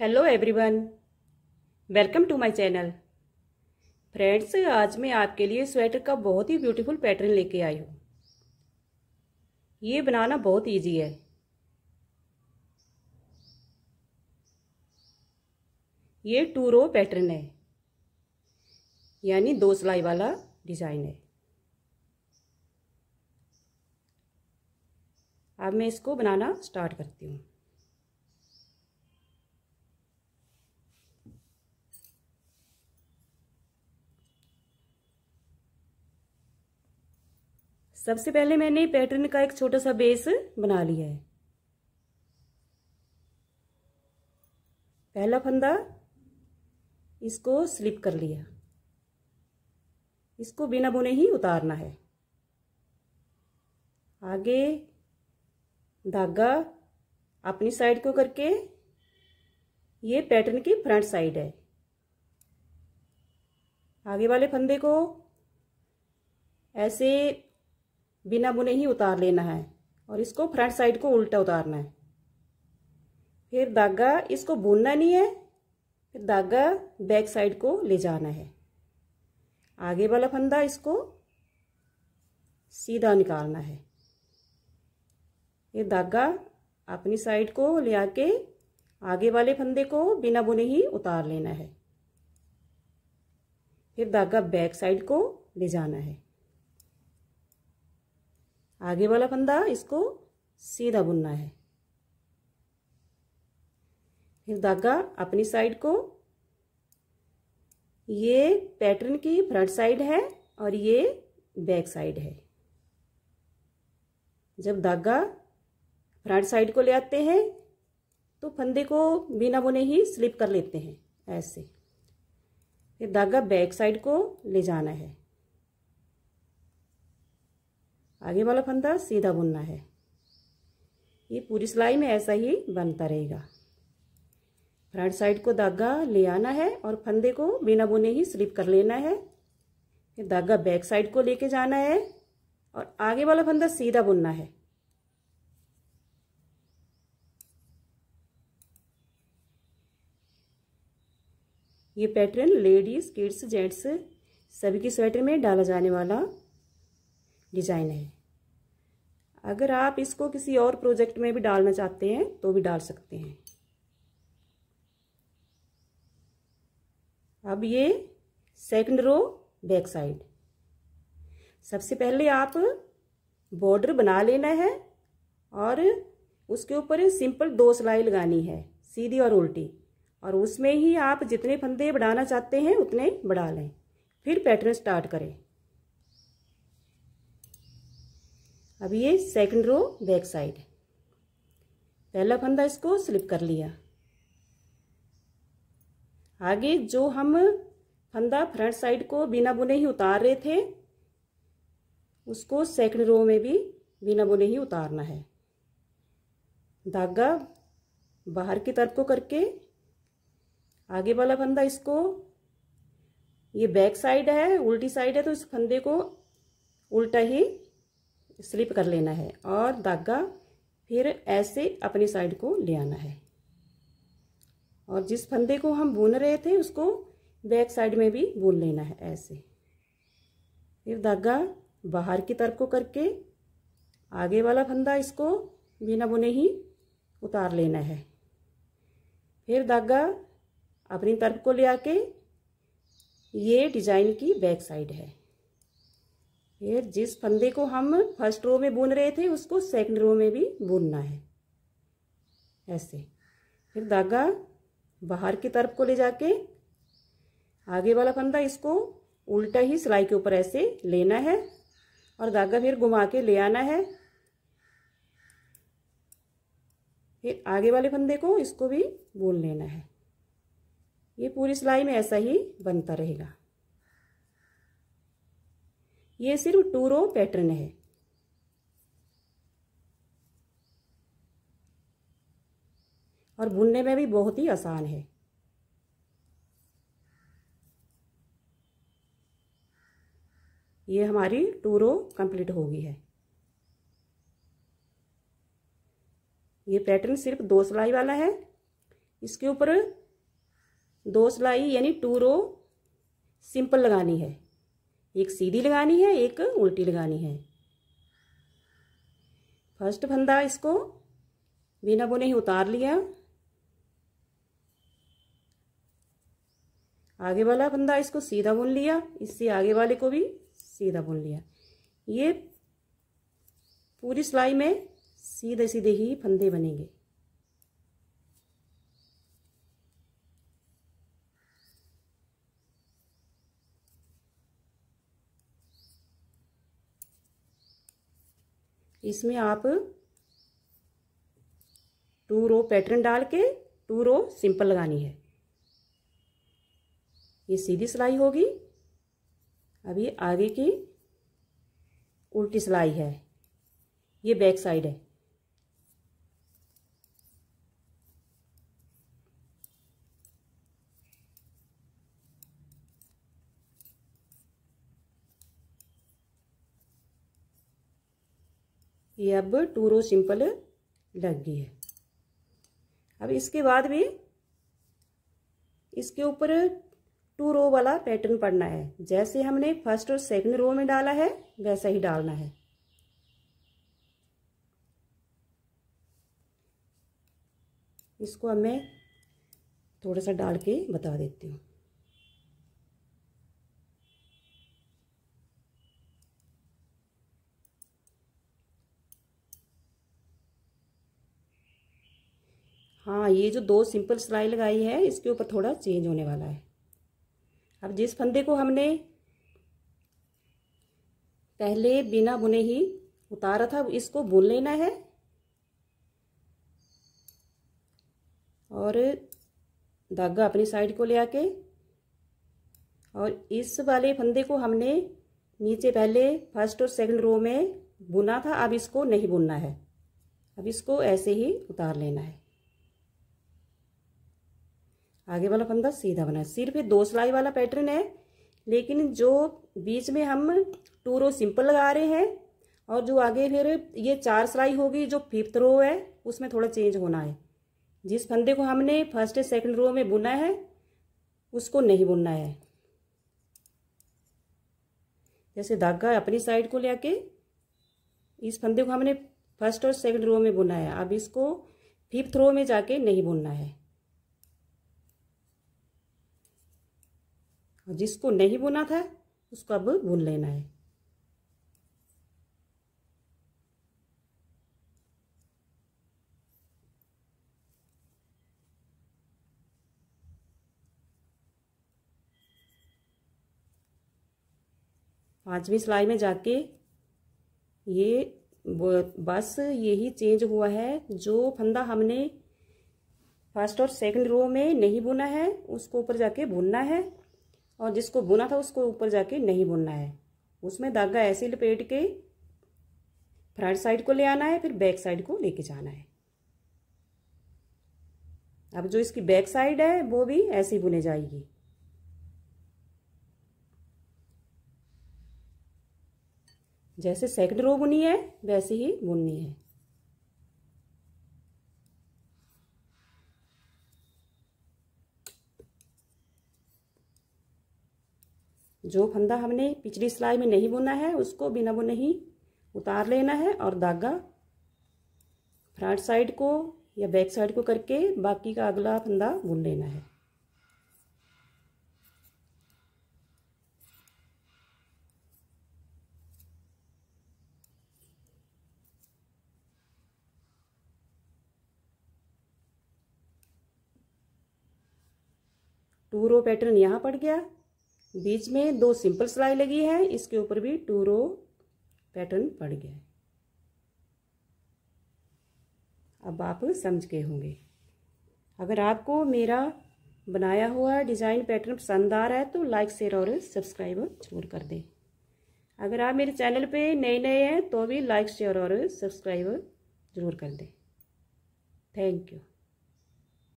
hello everyone welcome to my channel friends आज मैं आपके लिए स्वेटर का बहुत ही ब्यूटीफुल पैटर्न लेके आई हूँ ये बनाना बहुत इजी है ये टू रो पैटर्न है यानी दो सिलाई वाला डिज़ाइन है अब मैं इसको बनाना स्टार्ट करती हूँ सबसे पहले मैंने पैटर्न का एक छोटा सा बेस बना लिया है पहला फंदा इसको स्लिप कर लिया इसको बिना बुने ही उतारना है आगे धागा अपनी साइड को करके ये पैटर्न की फ्रंट साइड है आगे वाले फंदे को ऐसे बिना बुने ही उतार लेना है और इसको फ्रंट साइड को उल्टा उतारना है फिर धागा इसको बुनना नहीं है फिर धागा बैक साइड को ले जाना है आगे वाला फंदा इसको सीधा निकालना है ये धागा अपनी साइड को ले आके आगे वाले फंदे को बिना बुने ही उतार लेना है फिर धागा बैक साइड को ले जाना है आगे वाला फंदा इसको सीधा बुनना है फिर धागा अपनी साइड को ये पैटर्न की फ्रंट साइड है और ये बैक साइड है जब धागा फ्रंट साइड को ले आते हैं तो फंदे को बिना बुने ही स्लिप कर लेते हैं ऐसे फिर धागा बैक साइड को ले जाना है आगे वाला फंदा सीधा बुनना है ये पूरी सिलाई में ऐसा ही बनता रहेगा फ्रंट साइड को धागा ले आना है और फंदे को बिना बुने ही स्लिप कर लेना है फिर धागा बैक साइड को लेके जाना है और आगे वाला फंदा सीधा बुनना है ये पैटर्न लेडीज़ किड्स जेंट्स सभी की स्वेटर में डाला जाने वाला डिज़ाइन है अगर आप इसको किसी और प्रोजेक्ट में भी डालना चाहते हैं तो भी डाल सकते हैं अब ये सेकंड रो बैक साइड सबसे पहले आप बॉर्डर बना लेना है और उसके ऊपर सिंपल दो सिलाई लगानी है सीधी और उल्टी और उसमें ही आप जितने फंदे बढ़ाना चाहते हैं उतने बढ़ा लें फिर पैटर्न स्टार्ट करें अब ये सेकंड रो बैक साइड पहला फंदा इसको स्लिप कर लिया आगे जो हम फंदा फ्रंट साइड को बिना बुने ही उतार रहे थे उसको सेकंड रो में भी बिना बुने ही उतारना है धागा बाहर की तरफ को करके आगे वाला फंदा इसको ये बैक साइड है उल्टी साइड है तो इस फंदे को उल्टा ही स्लिप कर लेना है और धागा फिर ऐसे अपनी साइड को ले आना है और जिस फंदे को हम बुन रहे थे उसको बैक साइड में भी बुन लेना है ऐसे फिर धागा बाहर की तरफ को करके आगे वाला फंदा इसको बिना बुने ही उतार लेना है फिर धागा अपनी तरफ को ले आके ये डिजाइन की बैक साइड है फिर जिस फंदे को हम फर्स्ट रो में बुन रहे थे उसको सेकंड रो में भी बुनना है ऐसे फिर धागा बाहर की तरफ को ले जाके आगे वाला फंदा इसको उल्टा ही सिलाई के ऊपर ऐसे लेना है और धागा फिर घुमा के ले आना है फिर आगे वाले फंदे को इसको भी बुन लेना है ये पूरी सिलाई में ऐसा ही बनता रहेगा ये सिर्फ टू रो पैटर्न है और बुनने में भी बहुत ही आसान है ये हमारी टू रो कंप्लीट हो गई है ये पैटर्न सिर्फ दो सिलाई वाला है इसके ऊपर दो सिलाई यानी टू रो सिंपल लगानी है एक सीधी लगानी है एक उल्टी लगानी है फर्स्ट फंदा इसको बिना बुने ही उतार लिया आगे वाला फंदा इसको सीधा बुन लिया इससे आगे वाले को भी सीधा बुन लिया ये पूरी सिलाई में सीधे सीधे ही फंदे बनेंगे इसमें आप टू रो पैटर्न डाल के टू रो सिंपल लगानी है ये सीधी सिलाई होगी अभी आगे की उल्टी सिलाई है ये बैक साइड है ये अब टू रो सिंपल लग गई है अब इसके बाद भी इसके ऊपर टू रो वाला पैटर्न पड़ना है जैसे हमने फर्स्ट और सेकंड रो में डाला है वैसा ही डालना है इसको अब मैं थोड़ा सा डाल के बता देती हूँ हाँ ये जो दो सिंपल सिलाई लगाई है इसके ऊपर थोड़ा चेंज होने वाला है अब जिस फंदे को हमने पहले बिना बुने ही उतारा था इसको बुन लेना है और धागा अपनी साइड को ले आके और इस वाले फंदे को हमने नीचे पहले फर्स्ट और सेकंड रो में बुना था अब इसको नहीं बुनना है अब इसको ऐसे ही उतार लेना है आगे वाला फंदा सीधा बना सिर्फ सिर्फ दो सिलाई वाला पैटर्न है लेकिन जो बीच में हम टू रो सिंपल लगा रहे हैं और जो आगे फिर ये चार सिलाई होगी जो फिफ्थ रो है उसमें थोड़ा चेंज होना है जिस फंदे को हमने फर्स्ट सेकंड रो में बुना है उसको नहीं बुनना है जैसे धागा अपनी साइड को ले इस फंदे को हमने फर्स्ट और सेकंड रो में बुना है अब इसको फिफ्थ रो में जाके नहीं बुनना है और जिसको नहीं बुना था उसको अब भून लेना है पांचवी सिलाई में जाके ये बस यही चेंज हुआ है जो फंदा हमने फर्स्ट और सेकंड रो में नहीं बुना है उसको ऊपर जाके बुनना है और जिसको बुना था उसको ऊपर जाके नहीं बुनना है उसमें धागा ऐसे लपेट के फ्रंट साइड को ले आना है फिर बैक साइड को लेके जाना है अब जो इसकी बैक साइड है वो भी ऐसे ही बुने जाएगी जैसे सेकंड रो बुनी है वैसे ही बुननी है जो फंदा हमने पिछली सिलाई में नहीं बुना है उसको बिना बुने ही उतार लेना है और धागा फ्रंट साइड को या बैक साइड को करके बाकी का अगला फंदा बुन लेना है टू रो पैटर्न यहाँ पड़ गया बीच में दो सिंपल सिलाई लगी है इसके ऊपर भी टू रो पैटर्न पड़ गया है अब आप समझ गए होंगे अगर आपको मेरा बनाया हुआ डिज़ाइन पैटर्न पसंद आ रहा है तो लाइक शेयर और सब्सक्राइब जरूर कर दें अगर आप मेरे चैनल पे नए नए हैं तो भी लाइक शेयर और सब्सक्राइब जरूर कर दें थैंक यू